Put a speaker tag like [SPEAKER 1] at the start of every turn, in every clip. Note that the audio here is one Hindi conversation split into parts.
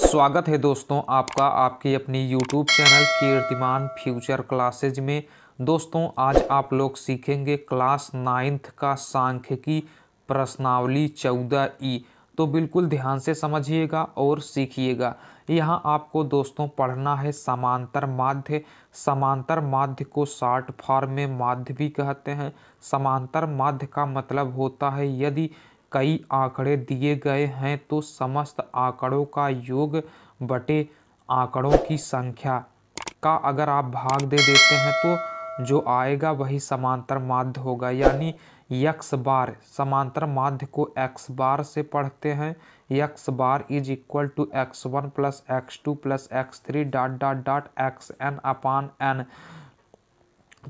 [SPEAKER 1] स्वागत है दोस्तों आपका आपकी अपनी YouTube channel Kirtiman future classes में दोस्तों आज आप लोग सीखेंगे क्लास नाइन्थ का सांख्यिकी प्रश्नावली चौदह ई तो बिल्कुल ध्यान से समझिएगा और सीखिएगा यहाँ आपको दोस्तों पढ़ना है समांतर माध्य समांतर माध्य को शार्ट फॉर्म में माध्य भी कहते हैं समांतर माध्य का मतलब होता है यदि कई आंकड़े दिए गए हैं तो समस्त आंकड़ों का योग बटे आंकड़ों की संख्या का अगर आप भाग दे देते हैं तो जो आएगा वही समांतर माध्य होगा यानी यक्स बार समांतर माध्य को एक्स बार से पढ़ते हैं X bar is equal to X one plus X two plus X three dot dot dot X N upon N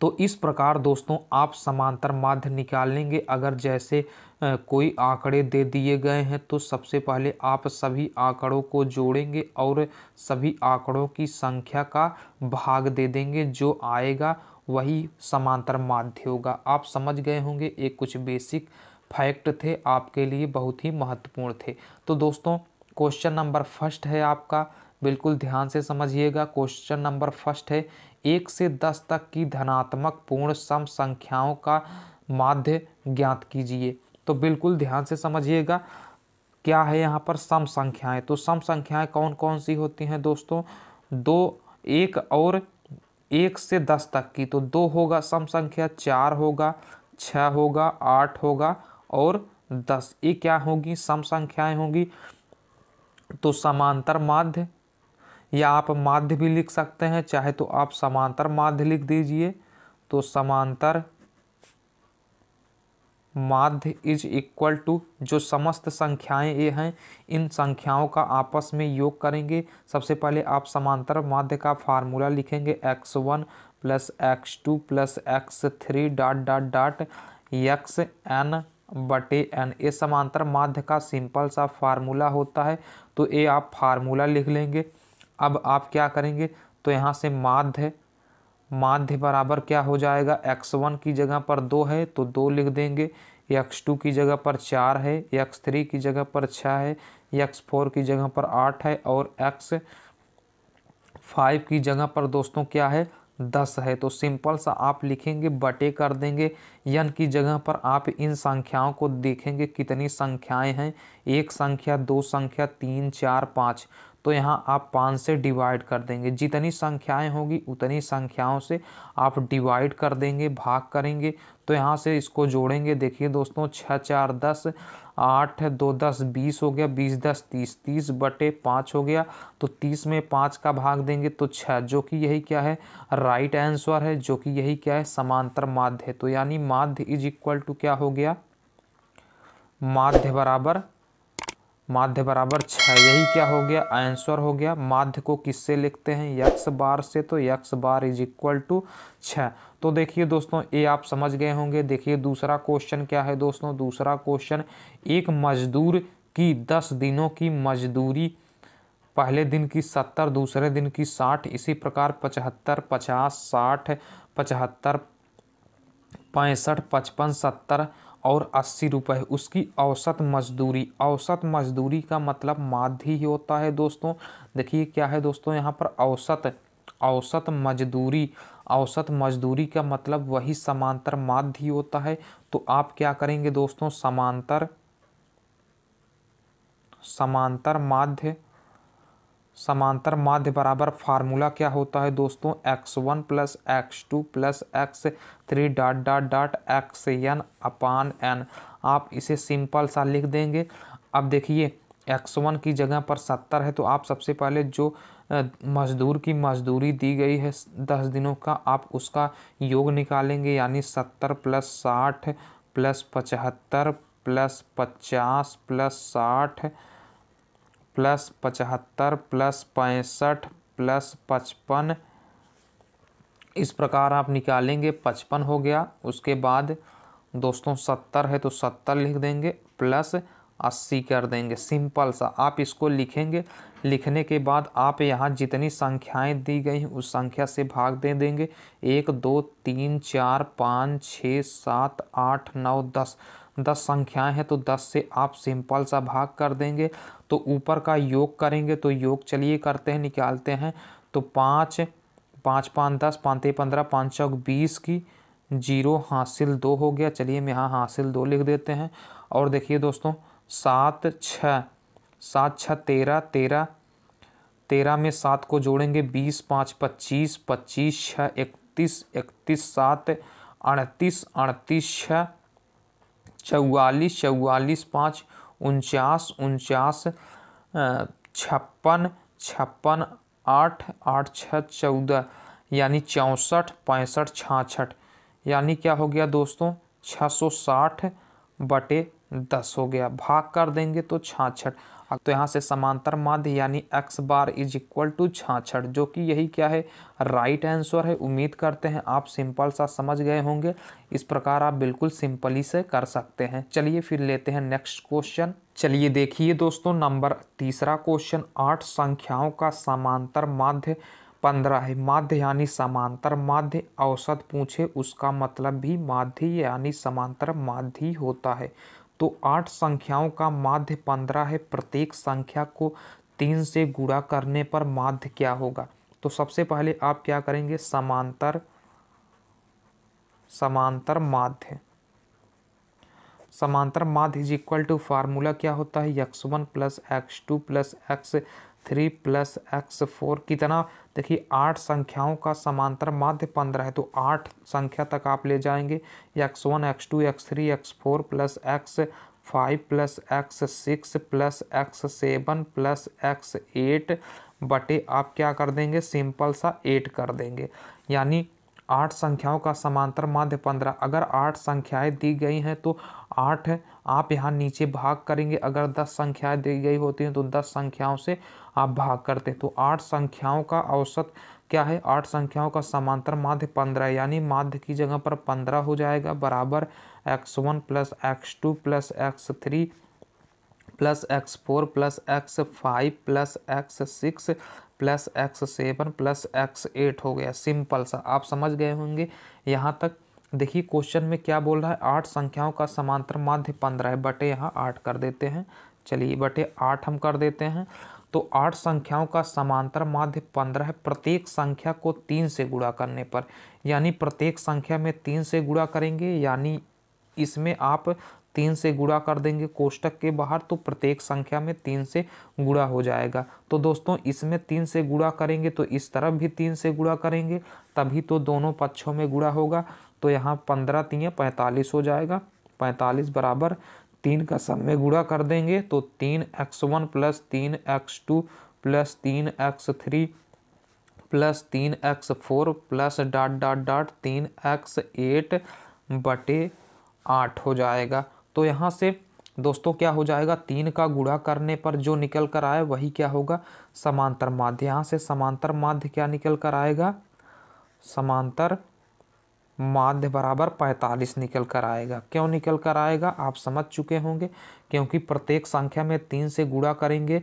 [SPEAKER 1] तो इस प्रकार दोस्तों आप समांतर माध्य निकालेंगे अगर जैसे कोई आंकड़े दे दिए गए हैं तो सबसे पहले आप सभी आंकड़ों को जोड़ेंगे और सभी आंकड़ों की संख्या का भाग दे देंगे जो आएगा वही समांतर माध्य होगा आप समझ गए होंगे ये कुछ बेसिक फैक्ट थे आपके लिए बहुत ही महत्वपूर्ण थे तो दोस्तों क्वेश्चन नंबर फर्स्ट है आपका बिल्कुल ध्यान से समझिएगा क्वेश्चन नंबर फर्स्ट है एक से दस तक की धनात्मक पूर्ण सम संख्याओं का माध्य ज्ञात कीजिए तो बिल्कुल ध्यान से समझिएगा क्या है यहाँ पर सम संख्याएं तो सम संख्याएं कौन कौन सी होती हैं दोस्तों दो एक और एक से दस तक की तो दो होगा सम संख्या चार होगा छः होगा आठ होगा और दस ये क्या होगी सम संख्याएं होंगी तो समांतर माध्य या आप माध्य भी लिख सकते हैं चाहे तो आप समांतर माध्य लिख दीजिए तो समांतर माध्य इज इक्वल टू जो समस्त संख्याएं ये हैं इन संख्याओं का आपस में योग करेंगे सबसे पहले आप समांतर माध्य का फार्मूला लिखेंगे X one plus X two plus X three dot dot dot X N बटे एन ये समांतर माध्य का सिंपल सा फार्मूला होता है तो ये आप फार्मूला लिख लेंगे अब आप क्या करेंगे तो यहाँ से माध्य माध्य बराबर क्या हो जाएगा एक्स वन की जगह पर दो है तो दो लिख देंगे यक्स टू की जगह पर चार है यक्स थ्री की जगह पर छः है यक्स फोर की जगह पर आठ है और एक्स फाइव की जगह पर दोस्तों क्या है दस है तो सिंपल सा आप लिखेंगे बटे कर देंगे यन की जगह पर आप इन संख्याओं को देखेंगे कितनी संख्याएं हैं एक संख्या दो संख्या तीन चार पाँच तो यहाँ आप पाँच से डिवाइड कर देंगे जितनी संख्याएं होगी उतनी संख्याओं से आप डिवाइड कर देंगे भाग करेंगे तो यहाँ से इसको जोड़ेंगे देखिए दोस्तों छः चार दस आठ दो दस बीस हो गया बीस दस तीस तीस बटे पाँच हो गया तो तीस में पाँच का भाग देंगे तो छः जो कि यही क्या है राइट आंसर है जो कि यही क्या है समांतर माध्य तो यानी माध्य इज इक्वल टू क्या हो गया माध्य बराबर माध्य बराबर छः यही क्या हो गया आंसर हो गया माध्य को किससे लिखते हैं यक्स बार से तो X bar is equal to छः तो देखिए दोस्तों ये आप समझ गए होंगे देखिए दूसरा क्वेश्चन क्या है दोस्तों दूसरा क्वेश्चन एक मजदूर की दस दिनों की मजदूरी पहले दिन की सत्तर दूसरे दिन की साठ इसी प्रकार पचहत्तर पचास साठ पचहत्तर पैंसठ पचपन सत्तर और अस्सी रुपये उसकी औसत मजदूरी औसत मजदूरी का मतलब माध्य ही होता है दोस्तों देखिए क्या है दोस्तों यहाँ पर औसत औसत मजदूरी औसत मजदूरी का मतलब वही समांतर माध्य ही होता है तो आप क्या करेंगे दोस्तों समांतर समांतर माध्य समांतर माध्य बराबर फार्मूला क्या होता है दोस्तों X one plus X two plus X three dot dot dot X N upon N आप इसे सिंपल सा लिख देंगे अब देखिए एक्स वन की जगह पर सत्तर है तो आप सबसे पहले जो मजदूर की मजदूरी दी गई है दस दिनों का आप उसका योग निकालेंगे यानी सत्तर प्लस साठ प्लस पचहत्तर प्लस पचास प्लस साठ प्लस पचहत्तर प्लस पैंसठ प्लस पचपन इस प्रकार आप निकालेंगे पचपन हो गया उसके बाद दोस्तों सत्तर है तो सत्तर लिख देंगे प्लस अस्सी कर देंगे सिंपल सा आप इसको लिखेंगे लिखने के बाद आप यहाँ जितनी संख्याएं दी गई उस संख्या से भाग दे देंगे एक दो तीन चार पाँच छः सात आठ नौ दस दस संख्याएं हैं तो दस से आप सिंपल सा भाग कर देंगे तो ऊपर का योग करेंगे तो योग चलिए करते हैं निकालते हैं तो पाँच पाँच पाँच दस पाँच पंद्रह पाँच चौक बीस की जीरो हासिल दो हो गया चलिए मैं यहाँ हासिल दो लिख देते हैं और देखिए दोस्तों सात छः सात छः तेरह तेरह तेरह में सात को जोड़ेंगे बीस पाँच पच्चीस पच्चीस छः इकतीस इकतीस सात अड़तीस अड़तीस छः चौवालीस चौवालीस पाँच उनचास उनचास छप्पन छप्पन आठ आठ छः चौदह यानी चौंसठ पैंसठ छाछठ यानी क्या हो गया दोस्तों छः सौ साठ बटे दस हो गया भाग कर देंगे तो छाछठ तो यहाँ से समांतर माध्य यानी X bar is equal to छाछड़ जो कि यही क्या है राइट आंसर है उम्मीद करते हैं आप सिंपल सा समझ गए होंगे इस प्रकार आप बिल्कुल सिंपली से कर सकते हैं चलिए फिर लेते हैं नेक्स्ट क्वेश्चन चलिए देखिए दोस्तों नंबर तीसरा क्वेश्चन आठ संख्याओं का समांतर माध्य पंद्रह है माध्य यानी समांतर माध्य औसत पूछे उसका मतलब भी माध्य यानी समांतर माध्य होता है तो आठ संख्याओं का माध्य पंद्रह है प्रत्येक संख्या को तीन से गुणा करने पर माध्य क्या होगा तो सबसे पहले आप क्या करेंगे समांतर समांतर माध्य समांतर माध्य इज इक्वल टू फार्मूला क्या होता है X one plus X two plus X three plus X four कितना देखिए आठ संख्याओं का समांतर माध्य पंद्रह है तो आठ संख्या तक आप ले जाएंगे X one X two X three X four plus X five plus X six plus X seven plus X eight बटे आप क्या कर देंगे सिंपल सा एट कर देंगे यानी आठ संख्याओं का समांतर माध्य पंद्रह अगर आठ संख्याएं दी गई हैं तो आठ है, आप यहाँ नीचे भाग करेंगे अगर दस संख्याएं दी गई होती हैं तो दस संख्याओं से आप भाग करते हैं तो आठ संख्याओं का औसत क्या है आठ संख्याओं का समांतर माध्य पंद्रह यानी माध्य की जगह पर पंद्रह हो जाएगा बराबर X one plus X two plus X three plus X four plus X five plus X six plus X seven plus X eight हो गया सिंपल सा आप समझ गए होंगे यहाँ तक देखिए क्वेश्चन में क्या बोल रहा है आठ संख्याओं का समांतर माध्य पंद्रह है बटे यहाँ आठ कर देते हैं चलिए बटे आठ हम कर देते हैं तो आठ संख्याओं का समांतर माध्य पंद्रह है प्रत्येक संख्या को तीन से गुणा करने पर यानी प्रत्येक संख्या में तीन से गुणा करेंगे यानी इसमें आप तीन से गुणा कर देंगे कोष्टक के बाहर तो प्रत्येक संख्या में तीन से गुणा हो जाएगा तो दोस्तों इसमें तीन से गुणा करेंगे तो इस तरफ भी तीन से गुणा करेंगे तभी तो दोनों पक्षों में गुणा होगा तो यहाँ पंद्रह तीन पैंतालीस हो जाएगा पैंतालीस बराबर तीन का सब में गुड़ा कर देंगे तो तीन एक्स वन प्लस तीन एक्स टू प्लस तीन एक्स थ्री प्लस तीन X four plus dot dot dot तीन एक्स एट बटे आठ हो जाएगा तो यहाँ से दोस्तों क्या हो जाएगा तीन का गुड़ा करने पर जो निकल कर आए वही क्या होगा समांतर माध्य यहाँ से समांतर माध्य क्या निकल कर आएगा समांतर माध्य बराबर 45 निकल कर आएगा क्यों निकल कर आएगा आप समझ चुके होंगे क्योंकि प्रत्येक संख्या में तीन से गुड़ा करेंगे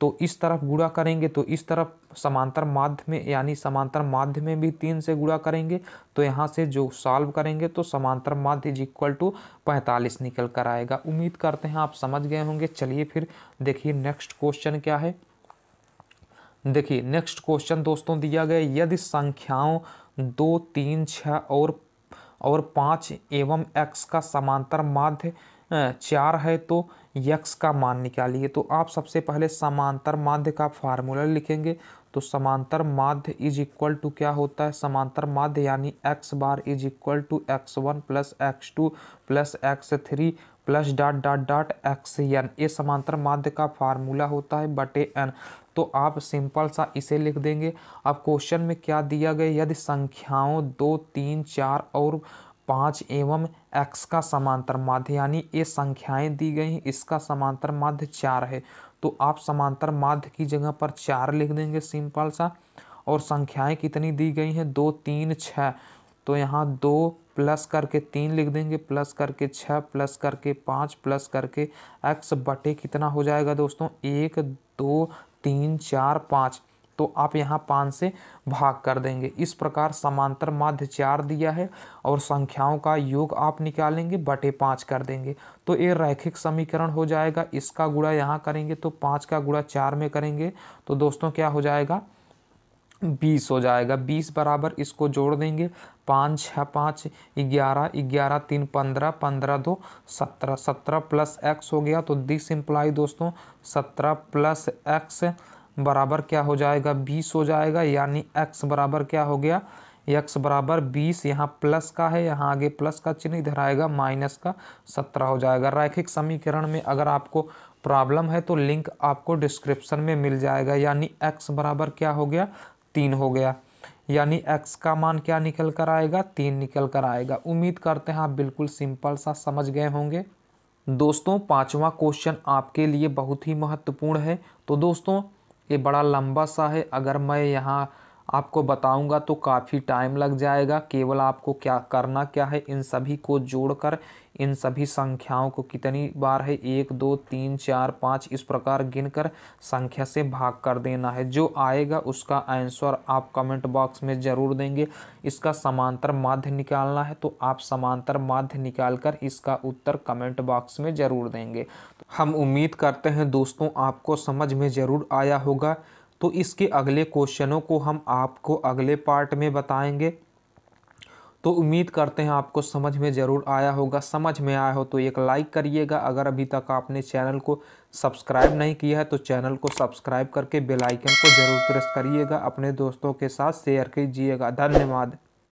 [SPEAKER 1] तो इस तरफ गुड़ा करेंगे तो इस तरफ समांतर माध्य में यानी समांतर माध्य में भी तीन से गुड़ा करेंगे तो यहाँ से जो सॉल्व करेंगे तो समांतर माध्य इज इक्वल टू पैंतालीस निकल कर आएगा उम्मीद करते हैं आप समझ गए होंगे चलिए फिर देखिए नेक्स्ट क्वेश्चन क्या है देखिए नेक्स्ट क्वेश्चन दोस्तों दिया गया यदि संख्याओं दो तीन छः और और पाँच एवं एक्स का समांतर माध्य चार है तो यक्स का मान निकालिए तो आप सबसे पहले समांतर माध्य का फार्मूला लिखेंगे तो समांतर माध्य इज इक्वल टू क्या होता है समांतर माध्य यानी X bar is equal to X one plus X two plus X three plus dot dot dot X N ये समांतर माध्य का फार्मूला होता है बटे एन तो आप सिंपल सा इसे लिख देंगे अब क्वेश्चन में क्या दिया गया यदि संख्याओं दो तीन चार और पाँच एवं एक्स का समांतर माध्य यानी ये संख्याएं दी गई हैं इसका समांतर माध्य चार है तो आप समांतर माध्य की जगह पर चार लिख देंगे सिंपल सा और संख्याएं कितनी दी गई हैं दो तीन छः तो यहाँ दो प्लस करके तीन लिख देंगे प्लस करके छः प्लस करके पाँच प्लस करके एक्स बटे कितना हो जाएगा दोस्तों एक दो तीन चार पाँच तो आप यहाँ पाँच से भाग कर देंगे इस प्रकार समांतर माध्य चार दिया है और संख्याओं का योग आप निकालेंगे बटे पाँच कर देंगे तो ये रैखिक समीकरण हो जाएगा इसका गुणा यहाँ करेंगे तो पाँच का गुड़ा चार में करेंगे तो दोस्तों क्या हो जाएगा बीस हो जाएगा बीस बराबर इसको जोड़ देंगे पाँच छः पाँच ग्यारह ग्यारह तीन पंद्रह पंद्रह दो सत्रह सत्रह प्लस एक्स हो गया तो दिस इम्प्लाई दोस्तों सत्रह प्लस एक्स बराबर क्या हो जाएगा बीस हो जाएगा यानी एक्स बराबर क्या हो गया एक्स बराबर बीस यहाँ प्लस का है यहाँ आगे प्लस का चिन्ह इधर आएगा माइनस का सत्रह हो जाएगा रैखिक समीकरण में अगर आपको प्रॉब्लम है तो लिंक आपको डिस्क्रिप्शन में मिल जाएगा यानी एक्स बराबर क्या हो गया तीन हो गया यानी x का मान क्या निकल कर आएगा तीन निकल कर आएगा उम्मीद करते हैं आप बिल्कुल सिंपल सा समझ गए होंगे दोस्तों पांचवा क्वेश्चन आपके लिए बहुत ही महत्वपूर्ण है तो दोस्तों ये बड़ा लंबा सा है अगर मैं यहाँ आपको बताऊंगा तो काफ़ी टाइम लग जाएगा केवल आपको क्या करना क्या है इन सभी को जोड़कर इन सभी संख्याओं को कितनी बार है एक दो तीन चार पाँच इस प्रकार गिनकर संख्या से भाग कर देना है जो आएगा उसका आंसर आप कमेंट बॉक्स में ज़रूर देंगे इसका समांतर माध्य निकालना है तो आप समांतर माध्य निकाल कर इसका उत्तर कमेंट बॉक्स में ज़रूर देंगे हम उम्मीद करते हैं दोस्तों आपको समझ में ज़रूर आया होगा तो इसके अगले क्वेश्चनों को हम आपको अगले पार्ट में बताएंगे तो उम्मीद करते हैं आपको समझ में ज़रूर आया होगा समझ में आया हो तो एक लाइक करिएगा अगर अभी तक आपने चैनल को सब्सक्राइब नहीं किया है तो चैनल को सब्सक्राइब करके बेल आइकन को ज़रूर प्रेस करिएगा अपने दोस्तों के साथ शेयर कीजिएगा धन्यवाद